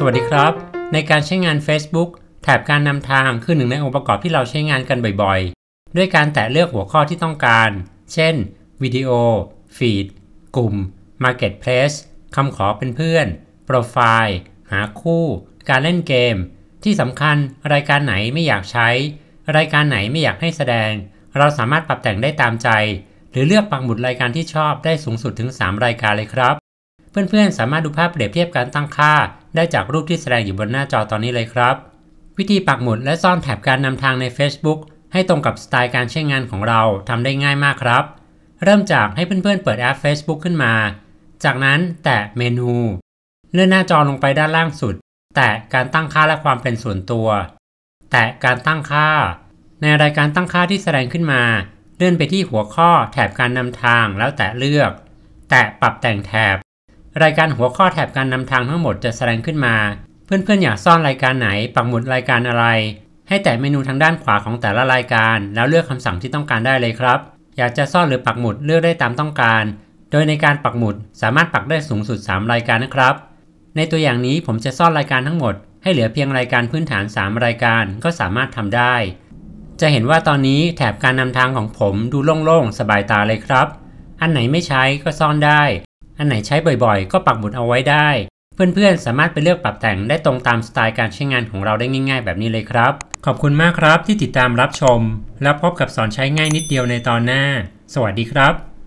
สวัสดีครับ ในการใช้งาน Facebook แถบการนำทางคือหนึ่งในองค์ประกอบที่เราใช้งานกันบ่อยๆ ด้วยการแตะเลือกหัวข้อที่ต้องการ เช่นวิดีโอฟีดกลุ่ม Marketplace คำขอเป็นเพื่อนโปรไฟล์หาคู่ การเล่นเกม ที่สำคัญรายการไหนไม่อยากใช้ รายการไหนไม่อยากให้แสดง เราสามารถปรับแต่งได้ตามใจ หรือเลือกปักหมุดรายการที่ชอบได้สูงสุดถึง 3 รายการเลยครับ เพื่อนๆสามารถดูภาพเปรียบเทียบการตั้งค่าได้จากรูปที่แสดงอยู่บนหน้าจอตอนนี้เลยครับ วิธีปักหมุดและซ่อนแถบการนำทางใน Facebook ให้ตรงกับสไตล์การใช้งานของเราทำได้ง่ายมากครับ เริ่มจากให้เพื่อนๆเปิดแอป Facebook ขึ้นมา จากนั้นแตะเมนู เลื่อนหน้าจอลงไปด้านล่างสุด แตะการตั้งค่าและความเป็นส่วนตัว แตะการตั้งค่า ในรายการตั้งค่าที่แสดงขึ้นมา เลื่อนไปที่หัวข้อแถบการนำทางแล้วแตะเลือก แตะปรับแต่งแถบรายการหัวข้อแถบการนำทางทั้งหมดจะแสดงขึ้นมา เพื่อนๆอยากซ่อนรายการไหน ปักหมุดรายการอะไร ให้แตะเมนูทางด้านขวาของแต่ละรายการ แล้วเลือกคำสั่งที่ต้องการได้เลยครับ อยากจะซ่อนหรือปักหมุดเลือกได้ตามต้องการ โดยในการปักหมุดสามารถปักได้สูงสุด 3 รายการนะครับ ในตัวอย่างนี้ผมจะซ่อนรายการทั้งหมดให้เหลือเพียงรายการพื้นฐาน 3 รายการก็สามารถทำได้ จะเห็นว่าตอนนี้แถบการนำทางของผมดูโล่งๆสบายตาเลยครับ อันไหนไม่ใช้ก็ซ่อนได้อันไหนใช้บ่อยๆ ก็ปักหมุดเอาไว้ได้ เพื่อนๆ สามารถไปเลือกปรับแต่งได้ตรงตามสไตล์การใช้งานของเราได้ง่ายๆ แบบนี้เลยครับ ขอบคุณมากครับที่ติดตามรับชม แล้วพบกับสอนใช้ง่ายนิดเดียวในตอนหน้า สวัสดีครับ